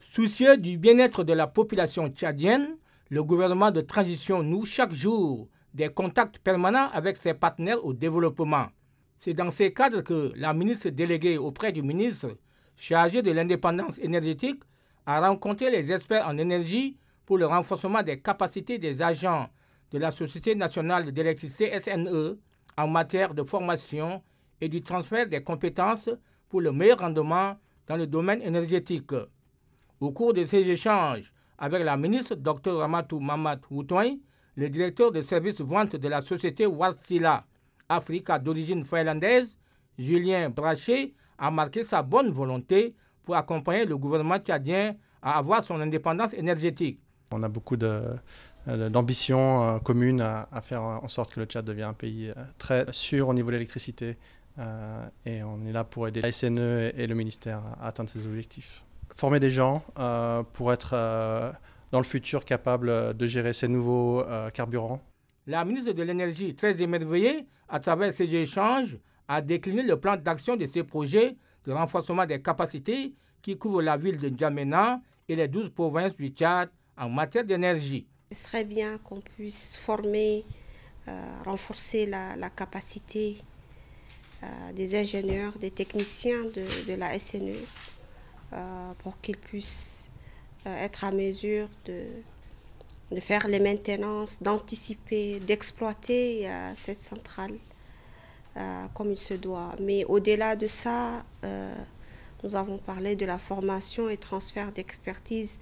Soucieux du bien-être de la population tchadienne, le gouvernement de transition noue chaque jour des contacts permanents avec ses partenaires au développement. C'est dans ces cadres que la ministre déléguée auprès du ministre chargé de l'indépendance énergétique a rencontré les experts en énergie pour le renforcement des capacités des agents de la Société nationale d'électricité SNE en matière de formation et du transfert des compétences pour le meilleur rendement dans le domaine énergétique. Au cours de ces échanges avec la ministre Dr Ramatou mamat Outouin, le directeur des services vente de la société Wassila Africa d'origine finlandaise, Julien Brachet, a marqué sa bonne volonté pour accompagner le gouvernement tchadien à avoir son indépendance énergétique. On a beaucoup d'ambitions euh, communes à, faire euh, en sorte que le Tchad devienne un pays euh, très sûr au niveau de l'électricité. et on est là pour aider la SNE et, et le ministère à atteindre ces objectifs former des gens euh, pour être euh, dans le futur capable de gérer ces nouveaux euh, carburants. La ministre de l'Énergie, très émerveillée, à travers ces échanges, a décliné le plan d'action de ces projets de renforcement des capacités qui couvrent la ville de N'Djamena et les 12 provinces du Tchad en matière d'énergie. Il serait bien qu'on puisse former, renforcer la, capacité des ingénieurs, des techniciens de, la SNU e euh, pour qu'ils puissent euh, être à mesure de faire les maintenances, d'anticiper, d'exploiter euh, cette centrale comme il se doit. Mais au-delà de ça, nous avons parlé de la formation et transfert d'expertise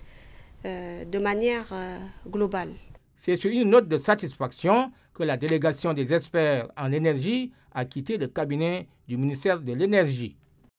de manière globale. C'est sur une note de satisfaction que la délégation des experts en énergie a quitté le cabinet du ministère de l'Énergie.